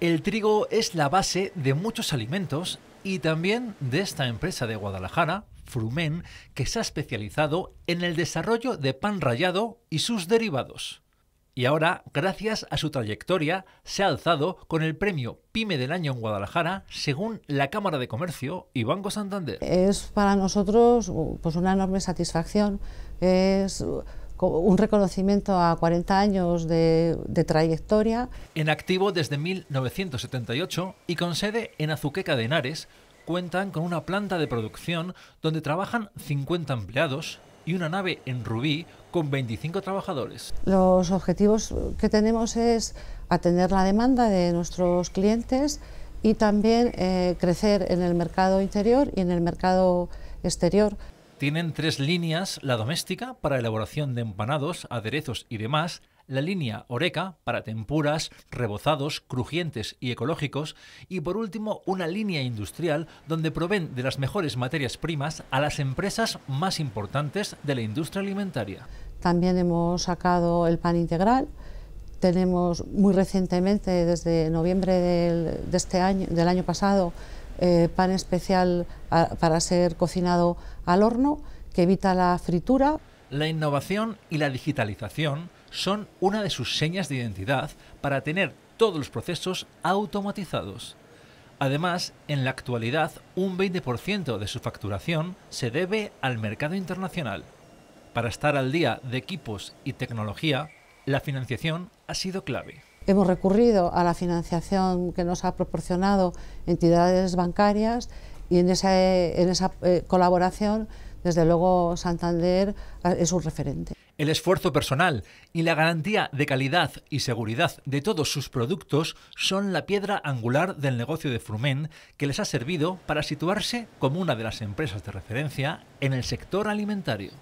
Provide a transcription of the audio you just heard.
El trigo es la base de muchos alimentos y también de esta empresa de Guadalajara, Frumen, que se ha especializado en el desarrollo de pan rallado y sus derivados. Y ahora, gracias a su trayectoria, se ha alzado con el premio Pyme del Año en Guadalajara, según la Cámara de Comercio y Banco Santander. Es para nosotros pues, una enorme satisfacción un reconocimiento a 40 años de, trayectoria. En activo desde 1978 y con sede en Azuqueca de Henares, cuentan con una planta de producción donde trabajan 50 empleados y una nave en Rubí con 25 trabajadores. Los objetivos que tenemos es atender la demanda de nuestros clientes y también eh, crecer en el mercado interior y en el mercado exterior. Tienen tres líneas, la doméstica para elaboración de empanados, aderezos y demás, la línea Oreca para tempuras, rebozados, crujientes y ecológicos, y por último una línea industrial donde proveen de las mejores materias primas a las empresas más importantes de la industria alimentaria. También hemos sacado el pan integral. Tenemos muy recientemente, desde noviembre de este año, del año pasado, eh, pan especial ah, para ser cocinado al horno que evita la fritura. La innovación y la digitalización son una de sus señas de identidad para tener todos los procesos automatizados. Además, en la actualidad, un 20% de su facturación se debe al mercado internacional. Para estar al día de equipos y tecnología, la financiación ha sido clave. Hemos recurrido a la financiación que nos ha proporcionado entidades bancarias y en, esa, eh, colaboración, desde luego, Santander ah, es un referente. El esfuerzo personal y la garantía de calidad y seguridad de todos sus productos son la piedra angular del negocio de Frumen que les ha servido para situarse como una de las empresas de referencia en el sector alimentario.